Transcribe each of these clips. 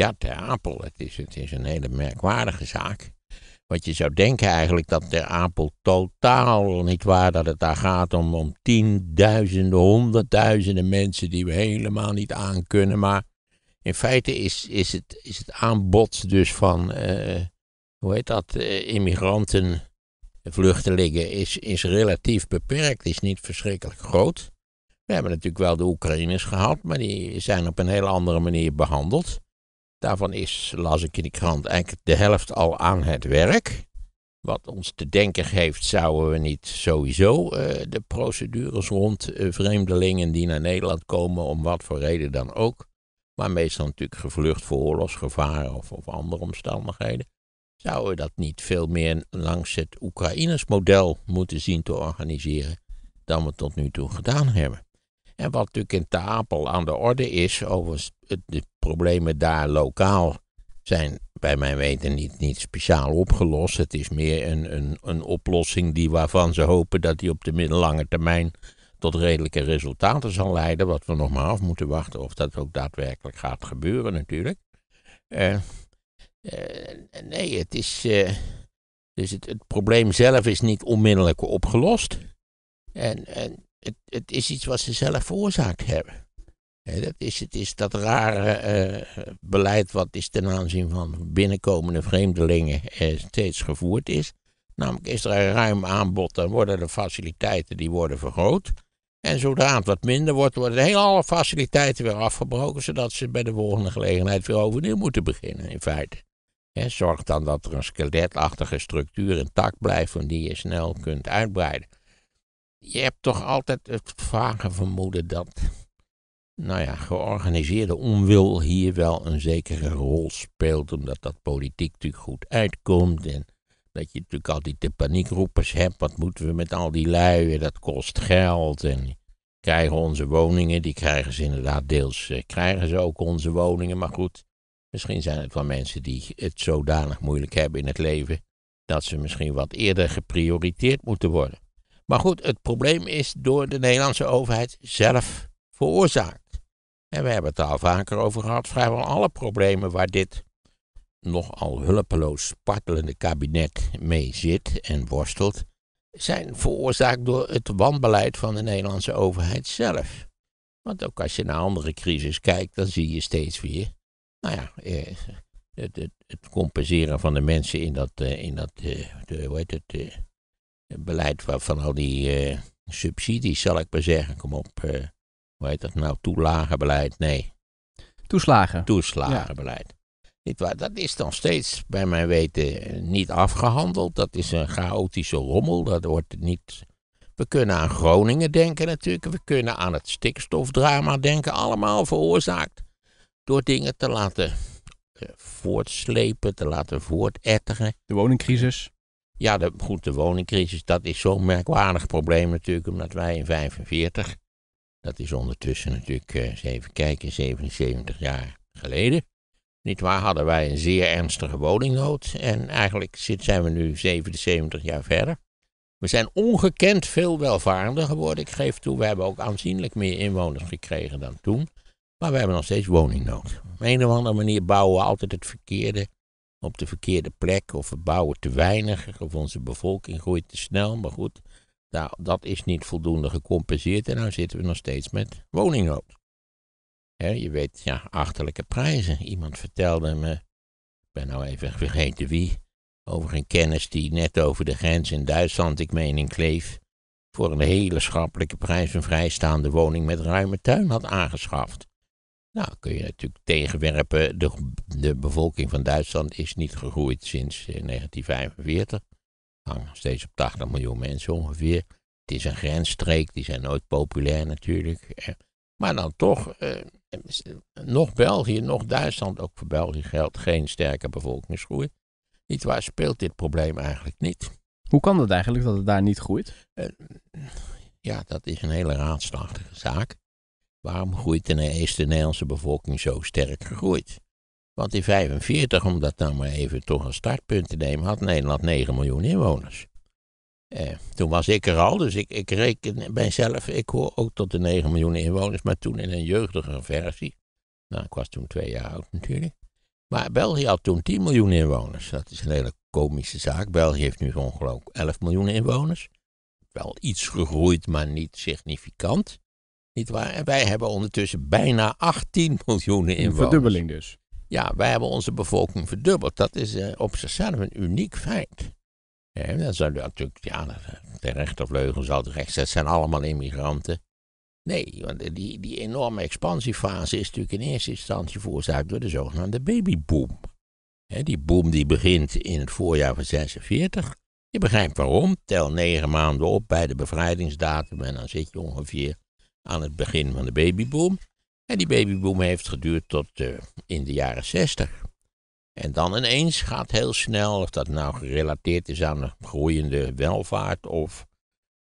Ja, Ter Apel. Het is, het is een hele merkwaardige zaak. Want je zou denken eigenlijk dat Ter Apel totaal niet waar dat het daar gaat om, om tienduizenden, honderdduizenden mensen die we helemaal niet aan kunnen. Maar in feite is, is, het, is het aanbod dus van, eh, hoe heet dat, uh, immigranten, vluchtelingen, is, is relatief beperkt, is niet verschrikkelijk groot. We hebben natuurlijk wel de Oekraïners gehad, maar die zijn op een heel andere manier behandeld. Daarvan is, las ik in de krant, eigenlijk de helft al aan het werk. Wat ons te denken geeft, zouden we niet sowieso eh, de procedures rond eh, vreemdelingen die naar Nederland komen, om wat voor reden dan ook, maar meestal natuurlijk gevlucht voor oorlogsgevaar of, of andere omstandigheden, zouden we dat niet veel meer langs het Oekraïners model moeten zien te organiseren dan we tot nu toe gedaan hebben. En wat natuurlijk in Tapel aan de orde is, overigens de problemen daar lokaal zijn bij mijn weten niet, niet speciaal opgelost. Het is meer een, een, een oplossing die waarvan ze hopen dat die op de middellange termijn tot redelijke resultaten zal leiden. Wat we nog maar af moeten wachten of dat ook daadwerkelijk gaat gebeuren natuurlijk. Eh, eh, nee, het is... Eh, dus het, het probleem zelf is niet onmiddellijk opgelost. En, en het, is iets wat ze zelf veroorzaakt hebben. dat is, het is dat rare eh, beleid wat is ten aanzien van binnenkomende vreemdelingen eh, steeds gevoerd is. Namelijk is er een ruim aanbod, dan worden de faciliteiten die worden vergroot. En zodra het wat minder wordt, worden heel alle faciliteiten weer afgebroken, zodat ze bij de volgende gelegenheid weer overnieuw moeten beginnen, in feite. He, zorg dan dat er een skeletachtige structuur intact blijft, van die je snel kunt uitbreiden. Je hebt toch altijd het vage vermoeden dat, nou ja, georganiseerde onwil hier wel een zekere rol speelt, omdat dat politiek natuurlijk goed uitkomt en dat je natuurlijk altijd de paniekroepers hebt, wat moeten we met al die lui, dat kost geld en krijgen onze woningen, die krijgen ze inderdaad deels, eh, krijgen ze ook onze woningen, maar goed, misschien zijn het wel mensen die het zodanig moeilijk hebben in het leven, dat ze misschien wat eerder geprioriteerd moeten worden. Maar goed, het probleem is door de Nederlandse overheid zelf veroorzaakt. En we hebben het al vaker over gehad, vrijwel alle problemen waar dit nogal hulpeloos spartelende kabinet mee zit en worstelt, zijn veroorzaakt door het wanbeleid van de Nederlandse overheid zelf. Want ook als je naar andere crisis kijkt, dan zie je steeds weer, nou ja, eh, het, het, het, compenseren van de mensen in dat, eh, in dat eh, de, hoe heet het, beleid van al die eh, subsidies, zal ik maar zeggen. Kom op, eh, hoe heet dat nou? Toelagenbeleid? Nee. Toeslagen. Toeslagenbeleid. waar Dat is nog steeds, bij mijn weten, niet afgehandeld. Dat is een chaotische rommel. Dat wordt niet. We kunnen aan Groningen denken natuurlijk. We kunnen aan het stikstofdrama denken. Allemaal veroorzaakt door dingen te laten eh, voortslepen, te laten voortetteren. De woningcrisis. Ja, de, goed, de woningcrisis, dat is zo'n merkwaardig probleem natuurlijk, omdat wij in 45, dat is ondertussen natuurlijk, eh, even kijken, 77 jaar geleden, niet waar, hadden wij een zeer ernstige woningnood. En eigenlijk zijn we nu 77 jaar verder. We zijn ongekend veel welvarender geworden. Ik geef toe, we hebben ook aanzienlijk meer inwoners gekregen dan toen. Maar we hebben nog steeds woningnood. Op een of andere manier bouwen we altijd het verkeerde op de verkeerde plek of we bouwen te weinig of onze bevolking groeit te snel. Maar goed, nou, dat is niet voldoende gecompenseerd en nou zitten we nog steeds met woningnood. je weet, ja, achterlijke prijzen. Iemand vertelde me, ik ben nou even vergeten wie, over een kennis die net over de grens in Duitsland, ik meen in Kleef, voor een hele schappelijke prijs een vrijstaande woning met ruime tuin had aangeschaft. Nou, kun je natuurlijk tegenwerpen. De, de bevolking van Duitsland is niet gegroeid sinds 1945. Hangt nog steeds op 80 miljoen mensen ongeveer. Het is een grensstreek, die zijn nooit populair natuurlijk. Maar dan toch, eh, nog België, nog Duitsland, ook voor België geldt geen sterke bevolkingsgroei. Niet waar speelt dit probleem eigenlijk niet. Hoe kan het eigenlijk dat het daar niet groeit? Eh, ja, dat is een hele raadslachtige zaak. Waarom groeit is de Nederlandse bevolking zo sterk gegroeid? Want in 1945, om dat nou maar even toch als startpunt te nemen, had Nederland 9 miljoen inwoners. Eh, toen was ik er al, dus ik, ik reken bijzelf, ik hoor ook tot de 9 miljoen inwoners, maar toen in een jeugdige versie. Nou, ik was toen twee jaar oud natuurlijk. Maar België had toen 10 miljoen inwoners. Dat is een hele komische zaak. België heeft nu ongelooflijk 11 miljoen inwoners. Wel iets gegroeid, maar niet significant. Niet waar? En wij hebben ondertussen bijna 18 miljoen inwoners. Een verdubbeling dus. Ja, wij hebben onze bevolking verdubbeld. Dat is eh, op zichzelf een uniek feit. En dan zou natuurlijk, ja, de rechtervleugel zal terecht zijn, zijn allemaal immigranten. Nee, want die, die enorme expansiefase is natuurlijk in eerste instantie veroorzaakt door de zogenaamde babyboom. die boom die begint in het voorjaar van 46. Je begrijpt waarom. Tel negen maanden op bij de bevrijdingsdatum en dan zit je ongeveer aan het begin van de babyboom. En die babyboom heeft geduurd tot eh, in de jaren 60. En dan ineens gaat heel snel, of dat nou gerelateerd is aan een groeiende welvaart, of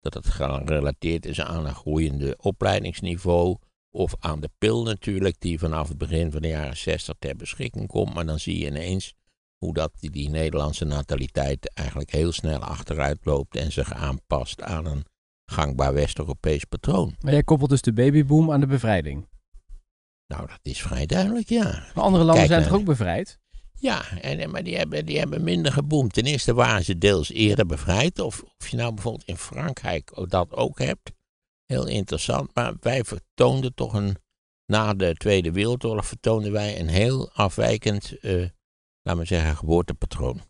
dat het gerelateerd is aan een groeiende opleidingsniveau, of aan de pil natuurlijk, die vanaf het begin van de jaren 60 ter beschikking komt. Maar dan zie je ineens hoe dat die, die Nederlandse nataliteit eigenlijk heel snel achteruit loopt en zich aanpast aan een gangbaar West-Europees patroon. Maar jij koppelt dus de babyboom aan de bevrijding? Nou, dat is vrij duidelijk, ja. Maar andere landen zijn toch ook bevrijd? Ja, en, maar die hebben, die hebben minder geboomd. Ten eerste waren ze deels eerder bevrijd. Of, of je nou bijvoorbeeld in Frankrijk dat ook hebt. Heel interessant. Maar wij vertoonden toch een. Na de Tweede Wereldoorlog vertoonden wij een heel afwijkend, eh, laten we zeggen, geboortepatroon.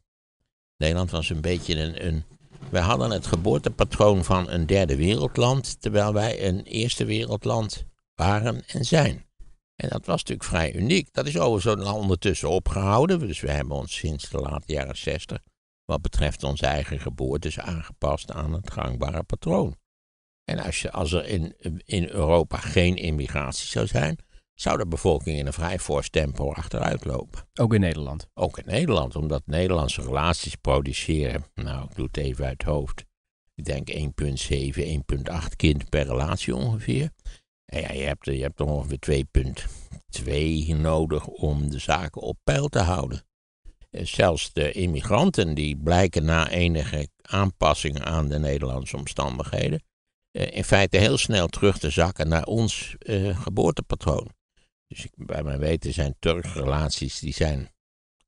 Nederland was een beetje een, een wij hadden het geboortepatroon van een derde wereldland, terwijl wij een eerste wereldland waren en zijn. En dat was natuurlijk vrij uniek. Dat is overigens ondertussen opgehouden, dus we hebben ons sinds de late jaren 60 wat betreft onze eigen geboortes aangepast aan het gangbare patroon. En als, je, als er in, in Europa geen immigratie zou zijn, zou de bevolking in een vrij fors tempo achteruit lopen. Ook in Nederland? Ook in Nederland, omdat Nederlandse relaties produceren, nou ik doe het even uit het hoofd, ik denk 1,7, 1,8 kind per relatie ongeveer. En ja, je hebt, je hebt ongeveer 2,2 nodig om de zaken op peil te houden. Zelfs de immigranten die blijken na enige aanpassing aan de Nederlandse omstandigheden eh, in feite heel snel terug te zakken naar ons eh, geboortepatroon. Dus ik, bij mijn weten zijn Turkse relaties die zijn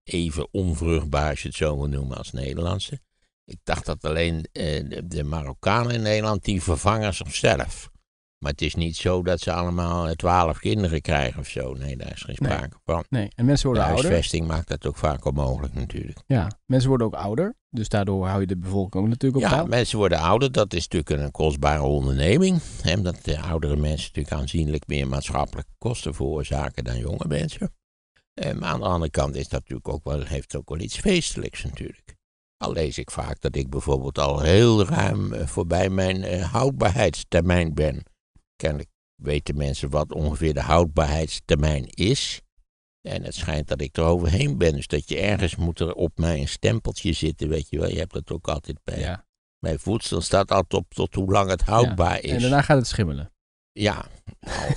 even onvruchtbaar, als je het zo wil noemen, als Nederlandse. Ik dacht dat alleen eh, de Marokkanen in Nederland die vervangen zichzelf. Maar het is niet zo dat ze allemaal eh, twaalf kinderen krijgen of zo. Nee, daar is geen sprake van. Nee, en mensen worden de ouder. huisvesting maakt dat ook vaak onmogelijk natuurlijk. Ja, mensen worden ook ouder. Dus daardoor hou je de bevolking ook natuurlijk op Ja, mensen worden ouder. Dat is natuurlijk een kostbare onderneming. Hè, dat de oudere mensen natuurlijk aanzienlijk meer maatschappelijke kosten veroorzaken dan jonge mensen. maar ehm, aan de andere kant is dat natuurlijk ook wel, heeft ook wel iets feestelijks natuurlijk. Al lees ik vaak dat ik bijvoorbeeld al heel ruim eh, voorbij mijn eh, houdbaarheidstermijn ben. Kennelijk weten mensen wat ongeveer de houdbaarheidstermijn is. En het schijnt dat ik er overheen ben. Dus dat je ergens moet er op mij een stempeltje zitten, weet je wel. Je hebt dat ook altijd bij, ja. voedsel. staat altijd op tot hoe lang het houdbaar is. En daarna gaat het schimmelen. Ja,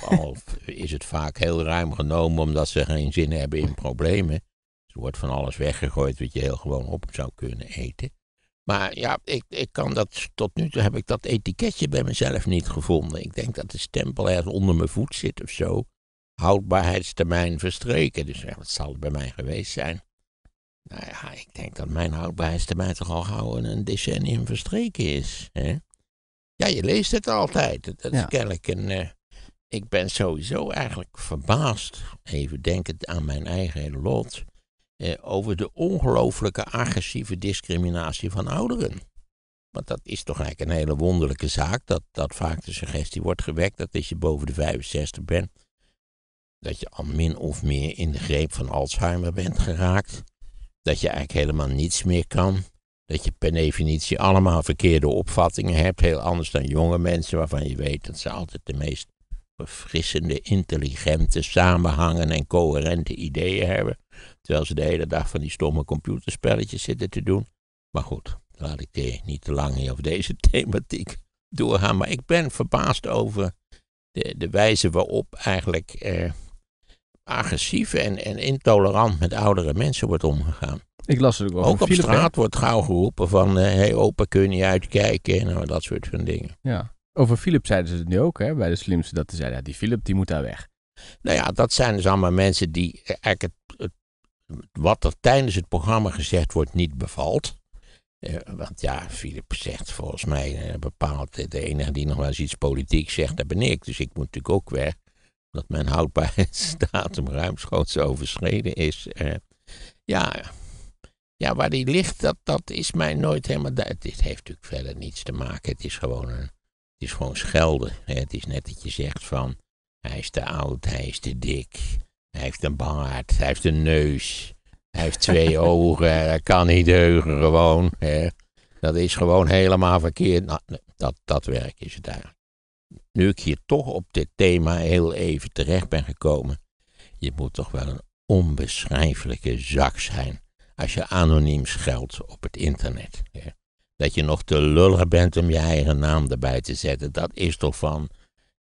al, al is het vaak heel ruim genomen omdat ze geen zin hebben in problemen. Dus er wordt van alles weggegooid wat je heel gewoon op zou kunnen eten. Maar ja, ik, ik kan dat, tot nu toe heb ik dat etiketje bij mezelf niet gevonden. Ik denk dat de stempel ergens onder mijn voet zit of zo. Houdbaarheidstermijn verstreken. Dus wat zal het bij mij geweest zijn? Nou ja, ik denk dat mijn houdbaarheidstermijn toch al gauw een decennium verstreken is. Hè? Ja, je leest het altijd. Dat is kennelijk een... Eh, ik ben sowieso eigenlijk verbaasd, even denkend aan mijn eigen lot eh, over de ongelooflijke agressieve discriminatie van ouderen. Want dat is toch eigenlijk een hele wonderlijke zaak, dat, dat vaak de suggestie wordt gewekt dat als je boven de 65 bent, dat je al min of meer in de greep van Alzheimer bent geraakt, dat je eigenlijk helemaal niets meer kan, dat je per definitie allemaal verkeerde opvattingen hebt, heel anders dan jonge mensen waarvan je weet dat ze altijd de meest verfrissende, intelligente, samenhangende en coherente ideeën hebben. Terwijl ze de hele dag van die stomme computerspelletjes zitten te doen. Maar goed, laat ik eh, niet te lang hier over deze thematiek doorgaan. Maar ik ben verbaasd over de, de wijze waarop eigenlijk eh, agressief en, en intolerant met oudere mensen wordt omgegaan. Ik las het ook wel. Ook op straat wordt gauw geroepen van, hé eh, hey, opa, kun je niet uitkijken? En nou, dat soort van dingen. Ja. Over Philip zeiden ze het nu ook, hè, bij de slimste, dat ze zeiden, ja, die Philip, die moet daar weg. Nou ja, dat zijn dus allemaal mensen die eh, eigenlijk het, het wat er tijdens het programma gezegd wordt niet bevalt. Eh, want ja, Filip zegt volgens mij uh, bepaald, eh, de enige die nog wel eens iets politiek zegt, dat ben ik. Dus ik moet natuurlijk ook weg, omdat mijn houdbaarheidsdatum ruimschoots overschreden is. ja, ja, waar die ligt, dat, dat is mij nooit helemaal duidelijk. Dit heeft natuurlijk verder niets te maken. Het is gewoon, een, het is gewoon schelden. Hè. Het is net dat je zegt van, hij is te oud, hij is te dik. Hij heeft een baard, hij heeft een neus, hij heeft twee ogen, hij kan niet deugen gewoon. Hè. Dat is gewoon helemaal verkeerd. Nou, dat, dat werk is het eigenlijk. Nu ik hier toch op dit thema heel even terecht ben gekomen, je moet toch wel een onbeschrijfelijke zak zijn als je anoniem scheldt op het internet. Hè. Dat je nog te lullig bent om je eigen naam erbij te zetten, dat is toch van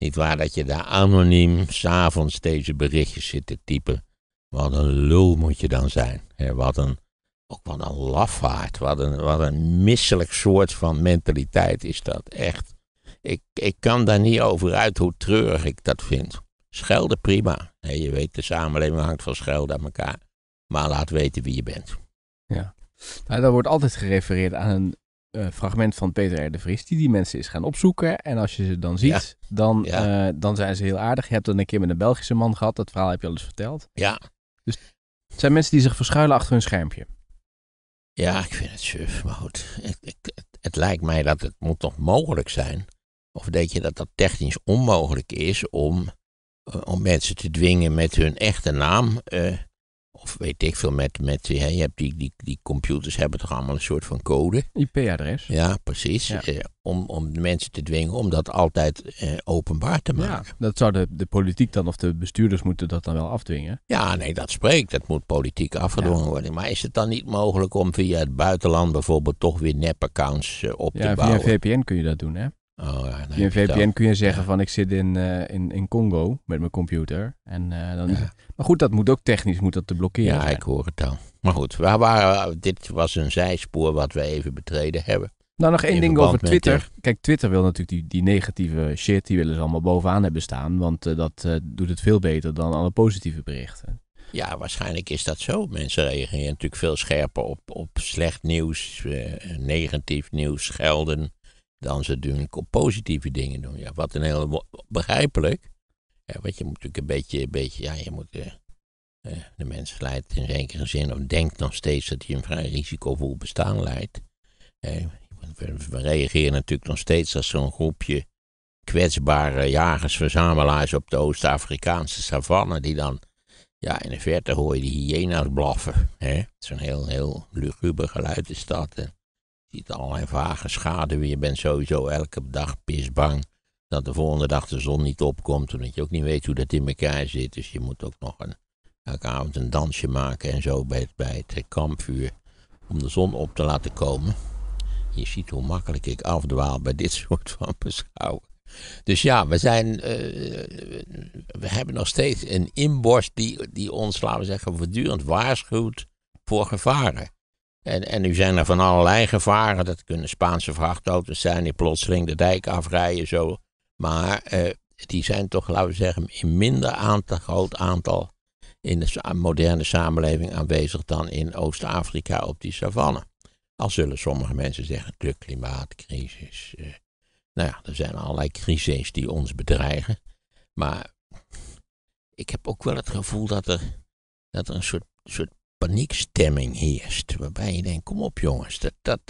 niet waar dat je daar anoniem s'avonds deze berichtjes zit te typen. Wat een lul moet je dan zijn. Wat een, ook wat een lafaard. Wat een, wat een misselijk soort van mentaliteit is dat. Echt. Ik, ik kan daar niet over uit hoe treurig ik dat vind. Schelden prima. je weet, de samenleving hangt van schelden aan elkaar. Maar laat weten wie je bent. Ja. Nou, daar wordt altijd gerefereerd aan een eh, fragment van Peter R. de Vries die die mensen is gaan opzoeken. En als je ze dan ziet, Dan, eh, dan zijn ze heel aardig. Je hebt dan een keer met een Belgische man gehad. Dat verhaal heb je al eens verteld. Ja. Dus het zijn mensen die zich verschuilen achter hun schermpje. Ja, ik vind het suf, maar goed. Het, het, het lijkt mij dat het moet toch mogelijk zijn. Of denk je dat dat technisch onmogelijk is om, eh, om mensen te dwingen met hun echte naam of weet ik veel, met, met hè, je hebt die, die, die computers hebben toch allemaal een soort van code. IP-adres. Ja, precies. Eh, om, om de mensen te dwingen om dat altijd eh, openbaar te maken. dat zou de, de politiek dan of de bestuurders moeten dat dan wel afdwingen. Ja, nee, dat spreekt. Dat moet politiek afgedwongen worden. Maar is het dan niet mogelijk om via het buitenland bijvoorbeeld toch weer nep-accounts eh, op te bouwen? Ja, via VPN kun je dat doen, hè? Oh, een VPN kun je zeggen van ik zit in, eh, in, in Congo met mijn computer. En, eh, dan het... Maar goed, dat moet ook technisch moet dat te blokkeren. Ja, ik hoor het al. Maar goed, we waren, dit was een zijspoor wat we even betreden hebben. Nou, nog één ding over Twitter. Eh, Kijk, Twitter wil natuurlijk die, die negatieve shit, die willen ze allemaal bovenaan hebben staan. Want dat doet het veel beter dan alle positieve berichten. Ja, waarschijnlijk is dat zo. Mensen reageren natuurlijk veel scherper op, op slecht nieuws, negatief nieuws, schelden dan ze natuurlijk op positieve dingen doen. Ja, wat een hele begrijpelijk. Ja, want je moet natuurlijk een beetje, een beetje ja, je moet. Eh, eh, de mens leidt in zekere zin, of denkt nog steeds dat hij een vrij risicovol bestaan leidt. Eh, we, reageren natuurlijk nog steeds als zo'n groepje kwetsbare jagers-verzamelaars op de Oost-Afrikaanse savanne, die dan. Ja, in de verte hoor je die hyena's blaffen. Zo'n heel, heel luguber geluid is dat ziet allerlei vage schaduwen. Je bent sowieso elke dag pisbang dat de volgende dag de zon niet opkomt, omdat je ook niet weet hoe dat in elkaar zit. Dus je moet ook nog een, elke avond een dansje maken en zo bij het, bij het kampvuur om de zon op te laten komen. Je ziet hoe makkelijk ik afdwaal bij dit soort van beschouwen. Dus ja, we, zijn, eh, we hebben nog steeds een inborst die, die ons, laten we zeggen, voortdurend waarschuwt voor gevaren. En, en nu zijn er van allerlei gevaren. Dat kunnen Spaanse vrachtauto's zijn die plotseling de dijk afrijden. Zo. Maar eh, die zijn toch, laten we zeggen, in minder aantal, groot aantal in de moderne samenleving aanwezig dan in Oost-Afrika op die savanne. Al zullen sommige mensen zeggen, de klimaatcrisis. Eh. nou ja, er zijn allerlei crises die ons bedreigen. Maar ik heb ook wel het gevoel dat er, dat er een soort, soort paniekstemming heerst. Waarbij je denkt, kom op jongens, dat, dat,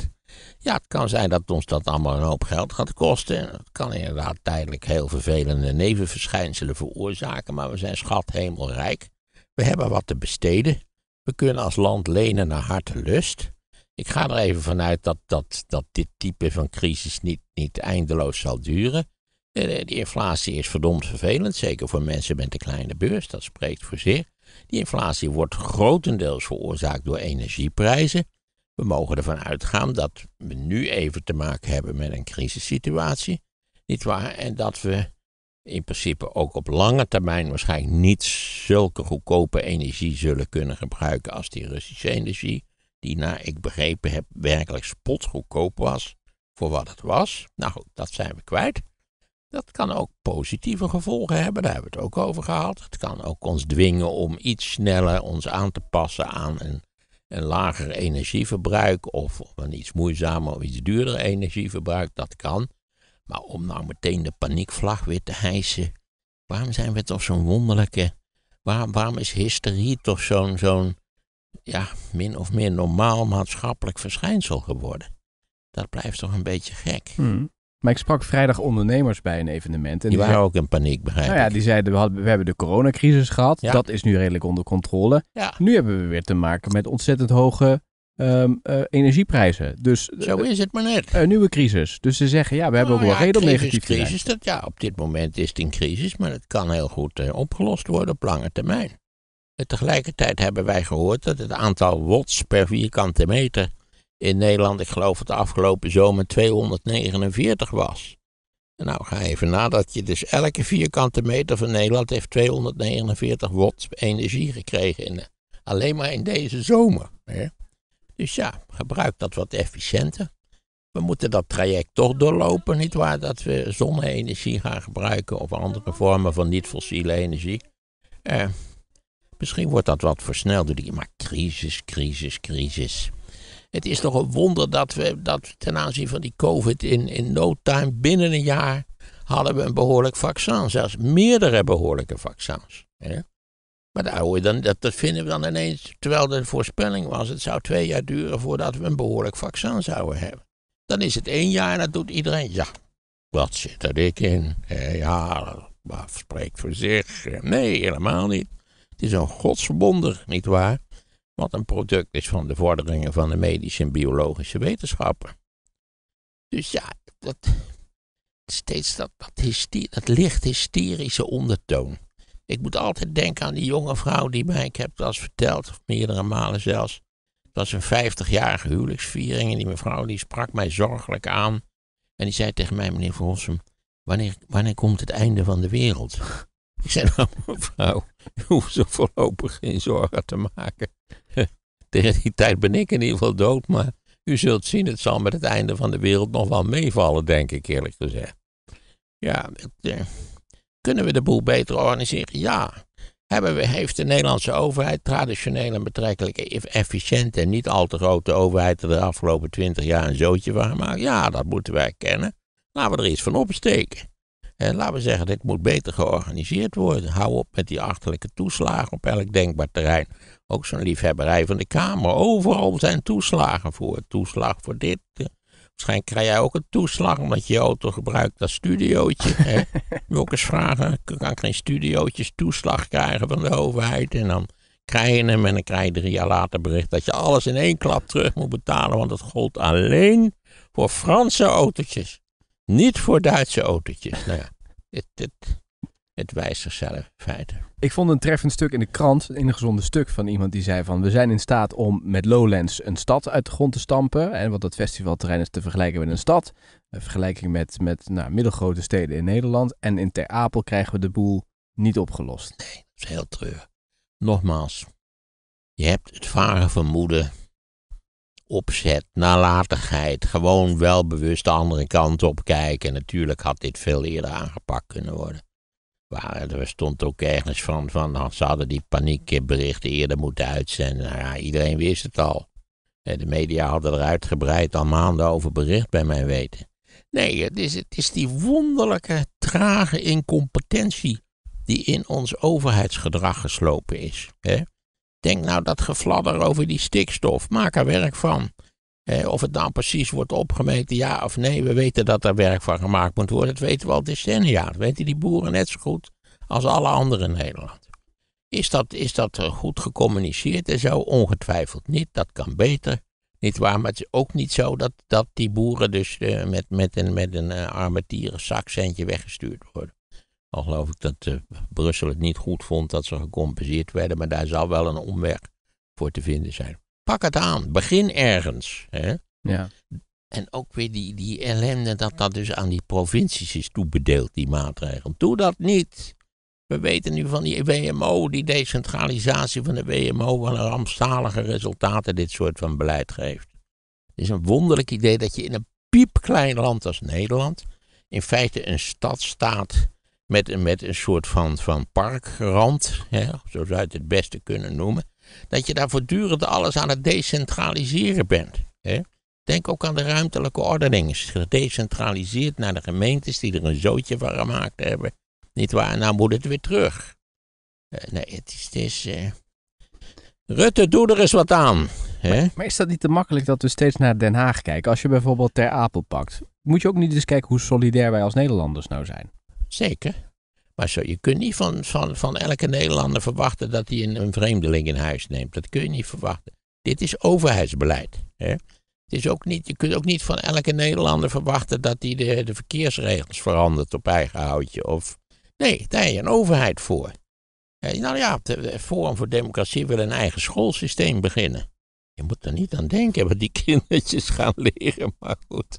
ja, het kan zijn dat ons dat allemaal een hoop geld gaat kosten. Het kan inderdaad tijdelijk heel vervelende nevenverschijnselen veroorzaken, maar we zijn schat hemelrijk. We hebben wat te besteden. We kunnen als land lenen naar harte lust. Ik ga er even vanuit dat, dat, dat dit type van crisis niet, niet eindeloos zal duren. de inflatie is verdomd vervelend, zeker voor mensen met een kleine beurs, dat spreekt voor zich. Die inflatie wordt grotendeels veroorzaakt door energieprijzen. We mogen ervan uitgaan dat we nu even te maken hebben met een crisissituatie. Niet waar? En dat we in principe ook op lange termijn waarschijnlijk niet zulke goedkope energie zullen kunnen gebruiken als die Russische energie, die naar ik begrepen heb werkelijk spotgoedkoop was voor wat het was. Nou, dat zijn we kwijt. Dat kan ook positieve gevolgen hebben, daar hebben we het ook over gehad. Het kan ook ons dwingen om iets sneller ons aan te passen aan een, een lager energieverbruik of een iets moeizamer of iets duurder energieverbruik, dat kan. Maar om nou meteen de paniekvlag weer te hijsen, waarom zijn we toch zo'n wonderlijke, waarom, is hysterie toch zo'n, zo'n ja, min of meer normaal maatschappelijk verschijnsel geworden? Dat blijft toch een beetje gek. Hmm. Maar ik sprak vrijdag ondernemers bij een evenement. En die, die waren ook in paniek, begrijp nou ja, die zeiden, we, hebben de coronacrisis gehad. Dat is nu redelijk onder controle. Nu hebben we weer te maken met ontzettend hoge ehm, eh, energieprijzen. Dus, eh, Zo is het maar net. Een nieuwe crisis. Dus ze zeggen, ja, we hebben ook nou wel ja, redelijk negatief crisis, dat, Ja, op dit moment is het een crisis, maar het kan heel goed eh, opgelost worden op lange termijn. En tegelijkertijd hebben wij gehoord dat het aantal watts per vierkante meter in Nederland, ik geloof het afgelopen zomer 249 was. Nou, ga even nadat je dus elke vierkante meter van Nederland heeft 249 watt energie gekregen. In, alleen maar in deze zomer. Hè? Dus ja, gebruik dat wat efficiënter. We moeten dat traject toch doorlopen, nietwaar? Dat we zonne-energie gaan gebruiken of andere vormen van niet-fossiele energie. Eh, misschien wordt dat wat versneld door die, maar crisis, crisis, crisis. Het is toch een wonder dat we dat ten aanzien van die COVID in, in no time, binnen een jaar, hadden we een behoorlijk vaccin. Zelfs meerdere behoorlijke vaccins. Hè? Maar daar dan, dat, vinden we dan ineens, terwijl de voorspelling was, het zou twee jaar duren voordat we een behoorlijk vaccin zouden hebben. Dan is het één jaar en dat doet iedereen. Ja, wat zit er dik in? Ja, dat spreekt voor zich. Nee, helemaal niet. Het is een niet nietwaar? wat een product is van de vorderingen van de medische en biologische wetenschappen. Dus ja, dat, steeds dat, dat, hysterie, dat licht hysterische ondertoon. Ik moet altijd denken aan die jonge vrouw die mij, ik heb het al verteld, meerdere malen zelfs. Het was een 50-jarige huwelijksviering en die mevrouw die sprak mij zorgelijk aan. En die zei tegen mij, meneer Verhossum, wanneer, wanneer komt het einde van de wereld? Ik zei, nou mevrouw, u hoeft zich voorlopig geen zorgen te maken. Tegen die tijd ben ik in ieder geval dood, maar u zult zien, het zal met het einde van de wereld nog wel meevallen, denk ik eerlijk gezegd. Ja, eh, kunnen we de boel beter organiseren? Ja. Hebben we, heeft de Nederlandse overheid, traditioneel en betrekkelijk e-, efficiënte en niet al te grote overheid, er de afgelopen twintig jaar een zootje van gemaakt? Ja, dat moeten wij kennen. Laten we er iets van opsteken. En eh, laten we zeggen, dit moet beter georganiseerd worden. Hou op met die achterlijke toeslagen op elk denkbaar terrein. Ook zo'n liefhebberij van de Kamer. Overal zijn toeslagen voor. Toeslag voor dit. Eh. Waarschijnlijk krijg jij ook een toeslag omdat je je auto gebruikt als studiootje. Hè? Wil ik eens vragen, kan geen studiootjes toeslag krijgen van de overheid? En dan krijg je hem en dan krijg je drie jaar later bericht dat je alles in één klap terug moet betalen. Want dat gold alleen voor Franse autootjes. Niet voor Duitse autootjes. nou ja, het, het, het wijst zichzelf feite. Ik vond een treffend stuk in de krant, een ingezonden stuk van iemand die zei van... we zijn in staat om met Lowlands een stad uit de grond te stampen. En wat dat festivalterrein is te vergelijken met een stad. Een eh, vergelijking met, met nou, middelgrote steden in Nederland. En in Ter Apel krijgen we de boel niet opgelost. Nee, dat is heel treurig. Nogmaals, je hebt het vage vermoeden opzet, nalatigheid, gewoon wel bewust de andere kant op kijken. Natuurlijk had dit veel eerder aangepakt kunnen worden. Waar, er stond ook ergens van, van ze hadden die paniekberichten eerder moeten uitzenden. Nou ja, iedereen wist het al. Eh, de media hadden er uitgebreid al maanden over bericht bij mijn weten. Nee, het is, het is die wonderlijke, trage incompetentie die in ons overheidsgedrag geslopen is. Hè? Denk nou dat gefladder over die stikstof. Maak er werk van. Eh, of het nou precies wordt opgemeten, ja of nee. We weten dat er werk van gemaakt moet worden. Dat weten we al decennia. Dat weten die boeren net zo goed als alle anderen in Nederland. Is dat, is dat eh, goed gecommuniceerd en zo? Ongetwijfeld niet. Dat kan beter. Niet waar, maar het is ook niet zo dat, dat die boeren dus eh, met, met een, met een eh, weggestuurd worden. Al geloof ik dat eh, Brussel het niet goed vond dat ze gecompenseerd werden, maar daar zal wel een omweg voor te vinden zijn. Pak het aan, begin ergens. Hè? Ja. En ook weer die, die ellende dat dat dus aan die provincies is toebedeeld, die maatregelen. Doe dat niet. We weten nu van die WMO, die decentralisatie van de WMO, wat een rampzalige resultaten dit soort van beleid geeft. Het is een wonderlijk idee dat je in een piepklein land als Nederland, in feite een stadstaat, met, met een soort van, van parkrand, hè, zo zou je het het beste kunnen noemen, dat je daar voortdurend alles aan het decentraliseren bent. Hè. Denk ook aan de ruimtelijke ordening. is gedecentraliseerd naar de gemeentes die er een zootje van gemaakt hebben. Niet waar? Nou moet het weer terug. Eh, nee, het is. is eh, Rutte, doe er eens wat aan. maar, is dat niet te makkelijk dat we steeds naar Den Haag kijken? Als je bijvoorbeeld Ter Apel pakt, moet je ook niet eens kijken hoe solidair wij als Nederlanders nou zijn. Zeker. Maar zo, je kunt niet van, van, van elke Nederlander verwachten dat hij een, vreemdeling in huis neemt. Dat kun je niet verwachten. Dit is overheidsbeleid. Hè? Het is ook niet, je kunt ook niet van elke Nederlander verwachten dat hij de, de verkeersregels verandert op eigen houtje. Of, nee, daar heb je een overheid voor. Nou ja, de Forum voor Democratie wil een eigen schoolsysteem beginnen. Je moet er niet aan denken wat die kindertjes gaan leren. Maar goed,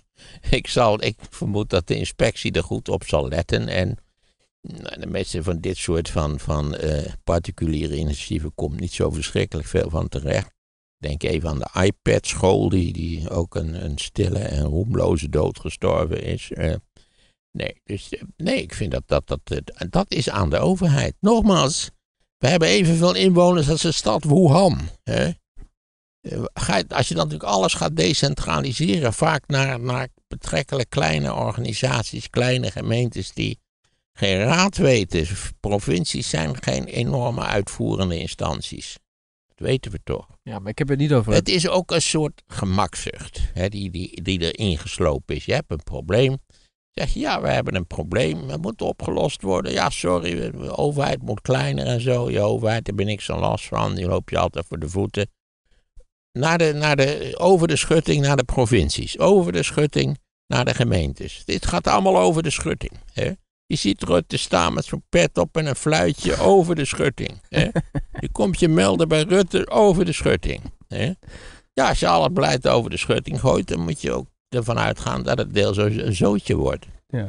ik, zal, ik vermoed dat de inspectie er goed op zal letten. En nou, de meeste van dit soort van, van eh, particuliere initiatieven komt niet zo verschrikkelijk veel van terecht. Denk even aan de iPad-school, die, die ook een, een stille en roemloze dood gestorven is. Eh. nee, dus, eh, nee, ik vind dat dat, dat dat is aan de overheid. Nogmaals, we hebben evenveel inwoners als de stad Wuhan. Hè? als je dan natuurlijk alles gaat decentraliseren, vaak naar, naar betrekkelijk kleine organisaties, kleine gemeentes die geen raad weten. Provincies zijn geen enorme uitvoerende instanties. Dat weten we toch. Ja, maar ik heb het niet over. Het is ook een soort gemakzucht hè, die, die, die erin geslopen is. Je hebt een probleem. Zeg je, ja, we hebben een probleem. Het moet opgelost worden. Ja, sorry, de overheid moet kleiner en zo. Je overheid, daar ben ik zo last van. Die loop je altijd voor de voeten naar de, naar de, over de schutting naar de provincies. Over de schutting naar de gemeentes. Dit gaat allemaal over de schutting. Hè? Je ziet Rutte staan met zo'n pet op en een fluitje over de schutting. Hè? Je komt je melden bij Rutte over de schutting. Hè? Ja, als je al het beleid over de schutting gooit, dan moet je ook ervan uitgaan dat het deel zo'n zootje wordt. Ja.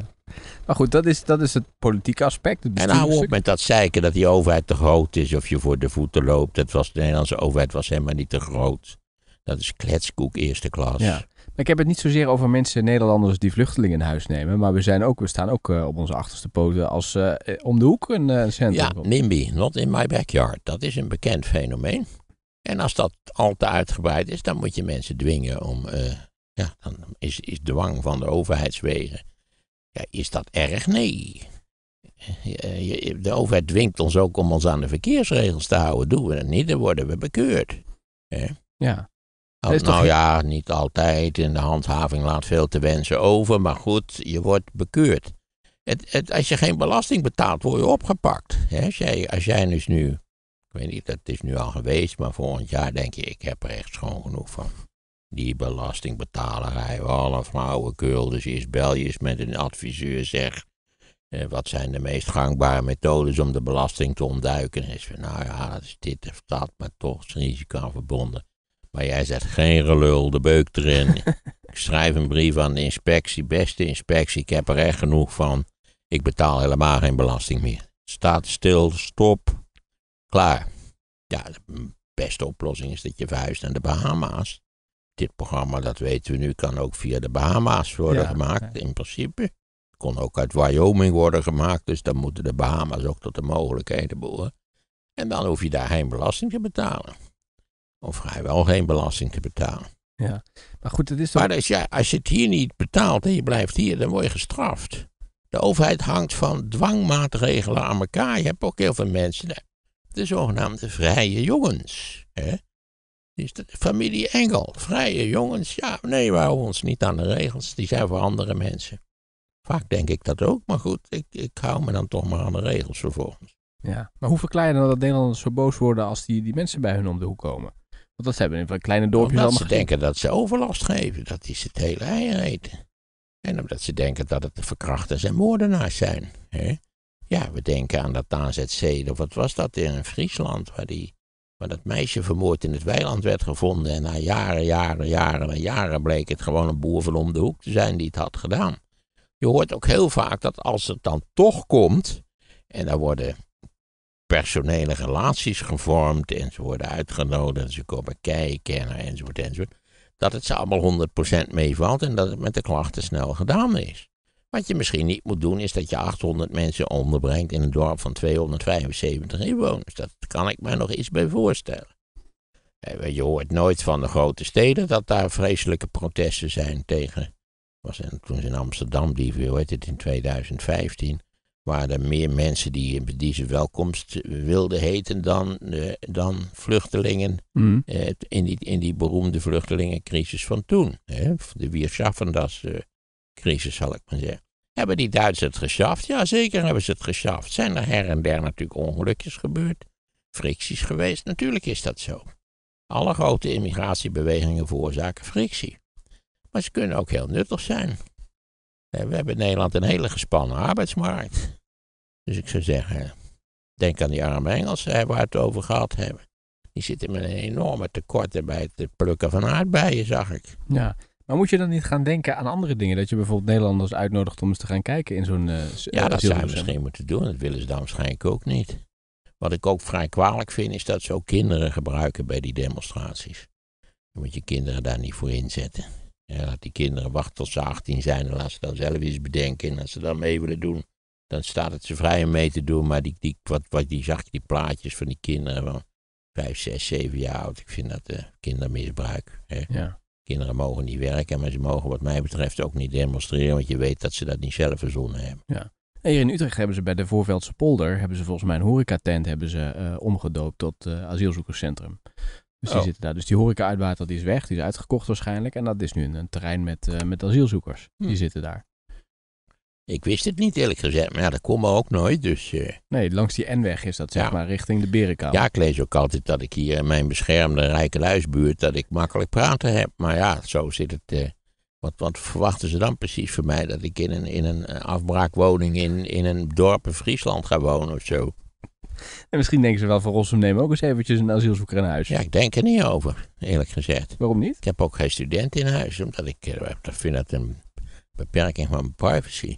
Maar goed, dat is, dat is het politieke aspect. Het en hou op met dat zeiken dat die overheid te groot is of je voor de voeten loopt. Het was, de Nederlandse overheid was helemaal niet te groot. Dat is kletskoek eerste klas. Ja. Maar ik heb het niet zozeer over mensen, Nederlanders, die vluchtelingen in huis nemen. Maar we, zijn ook, we staan ook eh, op onze achterste poten als eh, eh, om de hoek een uh, centrum. Ja, NIMBY, not in my backyard. Dat is een bekend fenomeen. En als dat al te uitgebreid is, dan moet je mensen dwingen om... ja, dan is, is dwang van de overheidswegen ja, is dat erg? Nee. De overheid dwingt ons ook om ons aan de verkeersregels te houden. Doen we dat niet, dan worden we bekeurd. Ja. Oh, nou ja, niet altijd. En de handhaving laat veel te wensen over. Maar goed, je wordt bekeurd. Het, als je geen belasting betaalt, word je opgepakt. Als, jij, als jij dus nu, ik weet niet, dat is nu al geweest, maar volgend jaar denk je, ik heb er echt schoon genoeg van. Die belastingbetalerij, wat alle flauwekul. Dus is bel met een adviseur, zeg. Eh, wat zijn de meest gangbare methodes om de belasting te ontduiken? Is hij nou ja, dat is dit of dat, maar toch is risico verbonden. Maar jij zegt geen gelul, de beuk erin. ik schrijf een brief aan de inspectie. Beste inspectie, ik heb er echt genoeg van. Ik betaal helemaal geen belasting meer. Staat stil, stop, klaar. Ja, de beste oplossing is dat je vuist naar de Bahama's. Dit programma, dat weten we nu, kan ook via de Bahama's worden gemaakt, in principe. Kon ook uit Wyoming worden gemaakt, dus dan moeten de Bahama's ook tot de mogelijkheden behoren. En dan hoef je daar geen belasting te betalen. Of vrijwel geen belasting te betalen. Ja, maar goed, het is toch... Maar als je, als je het hier niet betaalt en je blijft hier, dan word je gestraft. De overheid hangt van dwangmaatregelen aan elkaar. Je hebt ook heel veel mensen, de zogenaamde vrije jongens. Hè? Is de familie Engel, vrije jongens, ja, nee, wij houden ons niet aan de regels, die zijn voor andere mensen. Vaak denk ik dat ook, maar goed, ik, ik hou me dan toch maar aan de regels vervolgens. Ja, maar hoe verkleinen je dan dat Nederlanders zo boos worden als die, die mensen bij hun om de hoek komen? Want dat ze hebben in van kleine dorpjes allemaal... Omdat ze denken dat ze overlast geven, dat die ze het hele ei En omdat ze denken dat het de verkrachters en moordenaars zijn. Hè? Ja, we denken aan dat AZC, of wat was dat in Friesland, waar die maar dat meisje vermoord in het weiland werd gevonden. En na jaren, jaren, jaren en jaren bleek het gewoon een boer van om de hoek te zijn die het had gedaan. Je hoort ook heel vaak dat als het dan toch komt. En daar worden personele relaties gevormd. En ze worden uitgenodigd. En ze komen kijken. Enzovoort, enzovoort. Dat het ze allemaal 100% meevalt. En dat het met de klachten snel gedaan is. Wat je misschien niet moet doen, is dat je 800 mensen onderbrengt in een dorp van 275 inwoners. Dat kan ik me nog iets bij voorstellen. Je hoort nooit van de grote steden dat daar vreselijke protesten zijn tegen. Was in, toen in Amsterdam, die, hoe heet het, in 2015 waren er meer mensen die, die welkomst wilden heten dan, eh, dan vluchtelingen mm. eh, in, die, in die beroemde vluchtelingencrisis van toen. Hè? De Wierschaffendas-crisis, eh, uh, zal ik maar zeggen. Hebben die Duitsers het geschaft? Ja, zeker hebben ze het geschaft. Zijn er her en der natuurlijk ongelukjes gebeurd, fricties geweest? Natuurlijk is dat zo. Alle grote immigratiebewegingen veroorzaken frictie. Maar ze kunnen ook heel nuttig zijn. We hebben in Nederland een hele gespannen arbeidsmarkt. Dus ik zou zeggen, denk aan die arme Engelsen waar we het over gehad hebben. Die zitten met een enorme tekort bij het plukken van aardbeien, zag ik. Ja, maar moet je dan niet gaan denken aan andere dingen? Dat je bijvoorbeeld Nederlanders uitnodigt om eens te gaan kijken in zo'n... Uh, ja, eh, dat zou je misschien moeten doen. Dat willen ze dan waarschijnlijk ook niet. Wat ik ook vrij kwalijk vind, is dat ze ook kinderen gebruiken bij die demonstraties. Dan moet je kinderen daar niet voor inzetten. Ja, laat die kinderen wachten tot ze 18 zijn en laat ze dan zelf eens bedenken. En als ze dan mee willen doen, dan staat het ze vrij om mee te doen. Maar die, die, wat, wat, die zag je die plaatjes van die kinderen van 5, 6, 7 jaar oud. Ik vind dat uh, kindermisbruik. Hè? Ja. Kinderen mogen niet werken, maar ze mogen wat mij betreft ook niet demonstreren, want je weet dat ze dat niet zelf verzonnen hebben. Ja. En hier in Utrecht hebben ze bij de Voorveldse polder, hebben ze volgens mij een horecatent hebben ze, eh, omgedoopt tot uh, asielzoekerscentrum. Dus die oh. zitten daar. Dus die horeca-uitwater die is weg, die is uitgekocht waarschijnlijk. En dat is nu een, terrein met, eh, met asielzoekers. Die hm. zitten daar. Ik wist het niet eerlijk gezegd, maar ja, dat kon ook nooit. Dus, eh, Nee, langs die N-weg is dat zeg maar, richting de Berenkaal. Ja, ik lees ook altijd dat ik hier in mijn beschermde rijke luisbuurt, dat ik makkelijk praten heb. Maar ja, zo zit het. Uh... Wat, wat, verwachten ze dan precies van mij? Dat ik in een, in een eh, afbraakwoning in, in een dorp in Friesland ga wonen of zo? En misschien denken ze wel van Rossum nemen ook eens eventjes een asielzoeker in huis. Ja, ik denk er niet over, eerlijk gezegd. Waarom niet? Ik heb ook geen student in huis, omdat ik, ik vind dat een beperking van mijn privacy.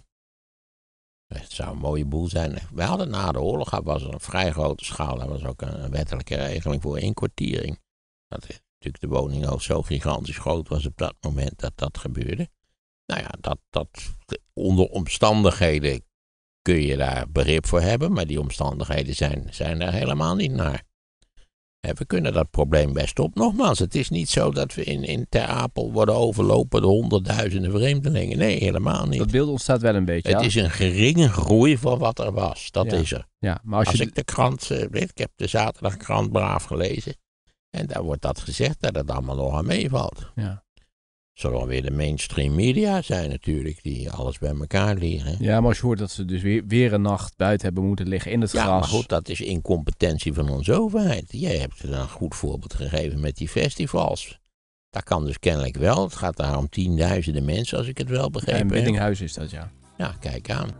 Het zou een mooie boel zijn. We hadden na de oorlog, was een vrij grote schaal. Daar was ook een wettelijke regeling voor inkwartiering. Dat eh, natuurlijk de woning ook zo gigantisch groot was op dat moment dat dat gebeurde. Nou ja, dat, dat onder omstandigheden kun je daar begrip voor hebben, maar die omstandigheden zijn, zijn daar helemaal niet naar. We kunnen dat probleem best op. Nogmaals, het is niet zo dat we in, in Ter Apel worden overlopen door honderdduizenden vreemdelingen. Nee, helemaal niet. Dat beeld ontstaat wel een beetje. Het is een geringe groei van wat er was. Dat is er. Ja, maar als, je... ik de krant, eh, weet, ik heb de zaterdagkrant braaf gelezen. En daar wordt dat gezegd dat het allemaal nog aan meevalt. Ja zal wel weer de mainstream media zijn natuurlijk, die alles bij elkaar liggen. Ja, maar als je hoort dat ze dus weer, weer een nacht buiten hebben moeten liggen in het gras. Ja, maar goed, dat is incompetentie van onze overheid. Jij hebt er een goed voorbeeld gegeven met die festivals. Dat kan dus kennelijk wel. Het gaat daar om tienduizenden mensen, als ik het wel begrepen Ja, in Biddinghuis is dat, ja. Ja, kijk aan.